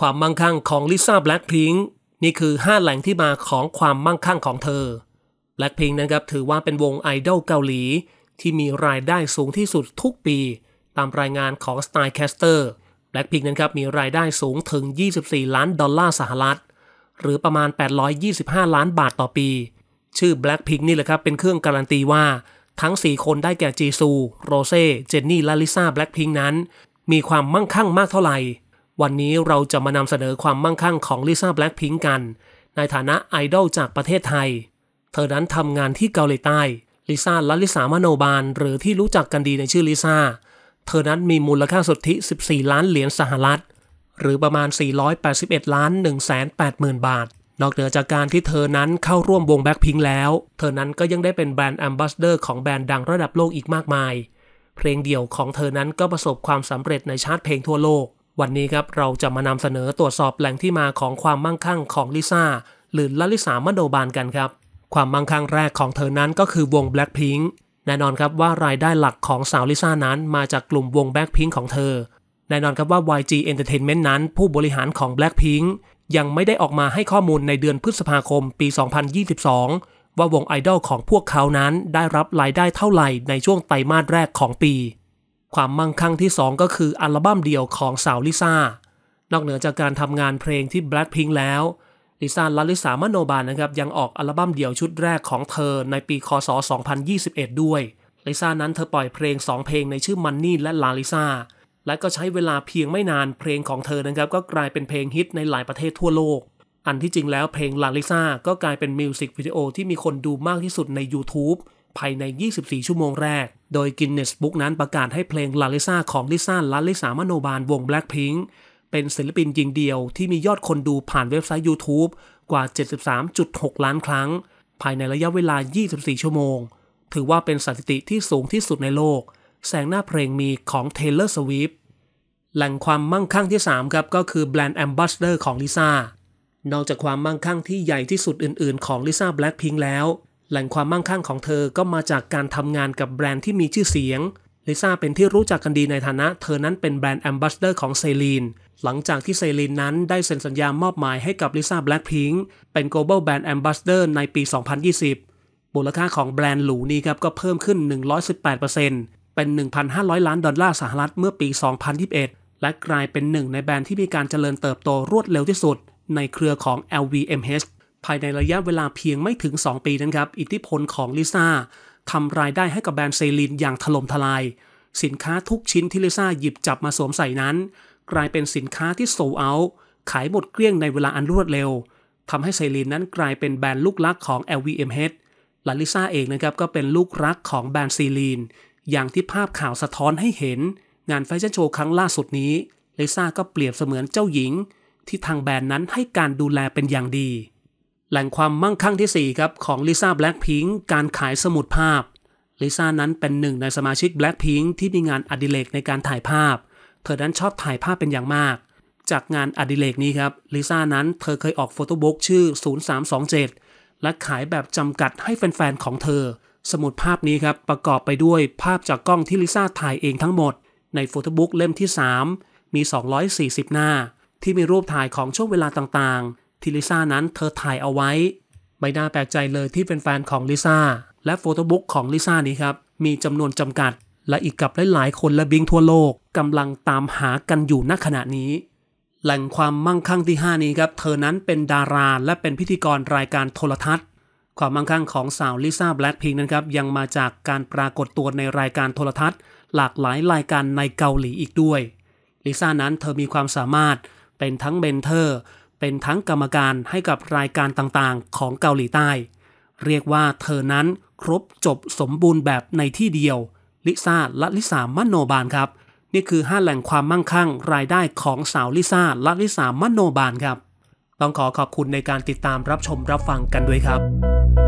ความมั่งคั่งของลิซ่าแบล็คพิงค์นี่คือ 5 แหล่งที่มาของความมั่งคั่งของเธอแบล็คพิงค์นะครับถือว่าเป็นวงไอดอลเกาหลี ที่มีรายได้สูงที่สุดทุกปี ตามรายงานของ s t y l e c a s t e r Blackpink นั้นครับมีรายได้สูงถึง 24 ล้านดอลลาร์สหรัฐ หรือประมาณ 825 ล้านบาทต่อปี ชื่อ Blackpink นี่แหละครับเป็นเครื่องการันตีว่าทั้ง4 คนได้แก่จีซูโรเซ่เจนนี่และลิซ่าแบล็คพิงนั้นมีความมั่งคั่งมากเท่าไหร่วันนี้เราจะมานำเสนอความมั่งคั่งของลิซ่าแบล็คพิงกัน ในฐานะไอดอลจากประเทศไทย เธอนั้นทำงานที่เกาหลีใต้ ลิซ่าลัลิสามโนบาล หรือที่รู้จักกันดีในชื่อลิซ่า เธอนั้นมีมูลค่าสุทธิ 14 ล้านเหรียญสหรัฐ หรือประมาณ 481ล้าน1 8 0 0 0 0 บาท นอกเหนือจากการที่เธอนั้นเข้าร่วมวงแบ็คพิงแล้ว เธอนั้นก็ยังได้เป็นแบรนด์แอมบาสเดอร์ของแบรนด์ดังระดับโลกอีกมากมาย เพลงเดี่ยวของเธอนั้นก็ประสบความสำเร็จในชาร์ตเพลงทั่วโลกวันนี้ครับเราจะมานำเสนอตรวจสอบแหล่งที่มาของความมั่งคั่งของลิซ่าหรือลลิสามโดบานกันครับ ความมั่งคั่งแรกของเธอนั้นก็คือวง b l a c k ิงค์แน่นอนครับว่ารายได้หลักของสาวลิซ่านั้นมาจากกลุ่มวง b l a c k ิงค์ของเธอ แน่นอนครับว่า YG Entertainment นั้นผู้บริหารของ b l a c k ิงค์ยังไม่ได้ออกมาให้ข้อมูลในเดือนพฤษภาคมปี 2022 ว่าวงไอดอลของพวกเขานั้นได้รับรายได้เท่าไหร่ในช่วงไตรมาสแรกของปีความมั่งคั่งที่ 2 ก็คืออัลบั้มเดี่ยวของสาวลิซ่า นอกเหนือจากการทำงานเพลงที่ Blackpink แล้ว ลิซ่าลาลิสามโนบาลนะครับยังออกอัลบั้มเดี่ยวชุดแรกของเธอในปีคศ 2021 ด้วยลิซ่านั้นเธอปล่อยเพลง 2 เพลงในชื่อ Money และลาลิซ่าและก็ใช้เวลาเพียงไม่นานเพลงของเธอนะครับก็กลายเป็นเพลงฮิตในหลายประเทศทั่วโลก อันที่จริงแล้วเพลงลาลิซ่าก็กลายเป็นมิวสิกวิดีโอที่มีคนดูมากที่สุดใน YouTube ภายใน 24 ชั่วโมงแรก โดย Guinness Book นั้นประกาศให้เพลงลาลิซาของลิซ่าลาลิสามโนบาลวง Blackpink เป็นศิลปินยิงเดียวที่มียอดคนดูผ่านเว็บไซต์ YouTube กว่า 73.6 ล้านครั้ง ภายในระยะเวลา 24 ชั่วโมง ถือว่าเป็นสถิติที่สูงที่สุดในโลก แสงหน้าเพลงมีของ Taylor Swift แหล่งความมั่งคั่งที่3ครับก็คือแบรนด์แอมบาสเดอร์ของลิซ่านอกจากความมั่งคั่งที่ใหญ่ที่สุดอื่น ๆ ของลิซ่าแบล็คพิงแล้วแหล่งความมั่งคั่งของเธอก็มาจากการทำงานกับแบรนด์ที่มีชื่อเสียง ลิซ่าเป็นที่รู้จักกันดีในฐานะเธอนั้นเป็นแบรนด์แอมบาสเดอร์ของเซลีน หลังจากที่เซลีนนั้นได้เซ็นสัญญามอบหมายให้กับลิซ่าแบล็คพิงค์เป็น global brand ambassador ในปี 2020มูลค่าของแบรนด์หลูนี้ครับก็เพิ่มขึ้น 118%เป็น 1,500 ล้านดอลลาร์สหรัฐเมื่อปี 2021 และกลายเป็นหนึ่งในแบรนด์ที่มีการเจริญเติบโตรวดเร็วที่สุด ในเครือของ LVMH ภายในระยะเวลาเพียงไม่ถึง 2 ปีนั้นครับ อิทธิพลของลิซ่าทำรายได้ให้กับแบรนด์เซรินอย่างถล่มทลาย สินค้าทุกชิ้นที่ลิซ่าหยิบจับมาสวมใส่นั้น กลายเป็นสินค้าที่โซลเอา ขายหมดเกลี้ยงในเวลาอันรวดเร็วทำให้เซรินนั้นกลายเป็นแบรนด์ลูกรักของ LVMH และลิซ่าเองนะครับก็เป็นลูกรักของแบรนด์เซรินอย่างที่ภาพข่าวสะท้อนให้เห็น งานแฟชั่นโชว์ครั้งล่าสุดนี้ลิซ่าก็เปรียบเสมือนเจ้าหญิง ที่ทางแบรนด์นั้นให้การดูแลเป็นอย่างดีแหล่งความมั่งคั่งที่ 4 ครับ ของลิซ่าแบล็กพิง์การขายสมุดภาพลิซ่านั้นเป็นหนึ่งในสมาชิกแบล็กพิงที่มีงานอดิเรกในการถ่ายภาพ เธอนั้นชอบถ่ายภาพเป็นอย่างมาก จากงานอดิเรกนี้ครับลิซ่านั้นเธอเคยออกโฟโต้บุ๊กชื่อ 0327 และขายแบบจำกัดให้แฟนๆของเธอ สมุดภาพนี้ครับ ประกอบไปด้วยภาพจากกล้องที่ลิซ่าถ่ายเองทั้งหมดในโฟโต้บุ๊กเล่มที่3 มี 240 หน้า ที่มีรูปถ่ายของช่วงเวลาต่างที่ลิซ่านั้นเธอถ่ายเอาไว้ ไม่น่าแปลกใจเลยที่เป็นแฟนของลิซ่าและโฟโต้บุ๊กของลิซ่านี้ครับ มีจำนวนจำกัด และอีกกับหลาย ๆ คนและบิงทั่วโลกกำลังตามหากันอยู่ณขณะนี้ แหล่งความมั่งคั่งที่ 5 นี้ครับ เธอนั้นเป็นดาราและเป็นพิธีกรรายการโทรทัศน์ ความมั่งคั่งของสาวลิซ่าแบล็คพิง์นั้นครับ ยังมาจากการปรากฏตัวในรายการโทรทัศน์ หลากหลายรายการในเกาหลีอีกด้วย ลิซ่านั้น เธอมีความสามารถเป็นทั้งเบนเทอร์เป็นทั้งกรรมการให้กับรายการต่างๆ ของเกาหลีใต้ เรียกว่าเธอนั้นครบจบสมบูรณ์แบบในที่เดียว ลิซ่าและลิสามโนบาลครับ นี่คือ5แหล่งความมั่งคั่งรายได้ของสาวลิซ่าและลิสามโนบาลครับ ต้องขอขอบคุณในการติดตามรับชมรับฟังกันด้วยครับ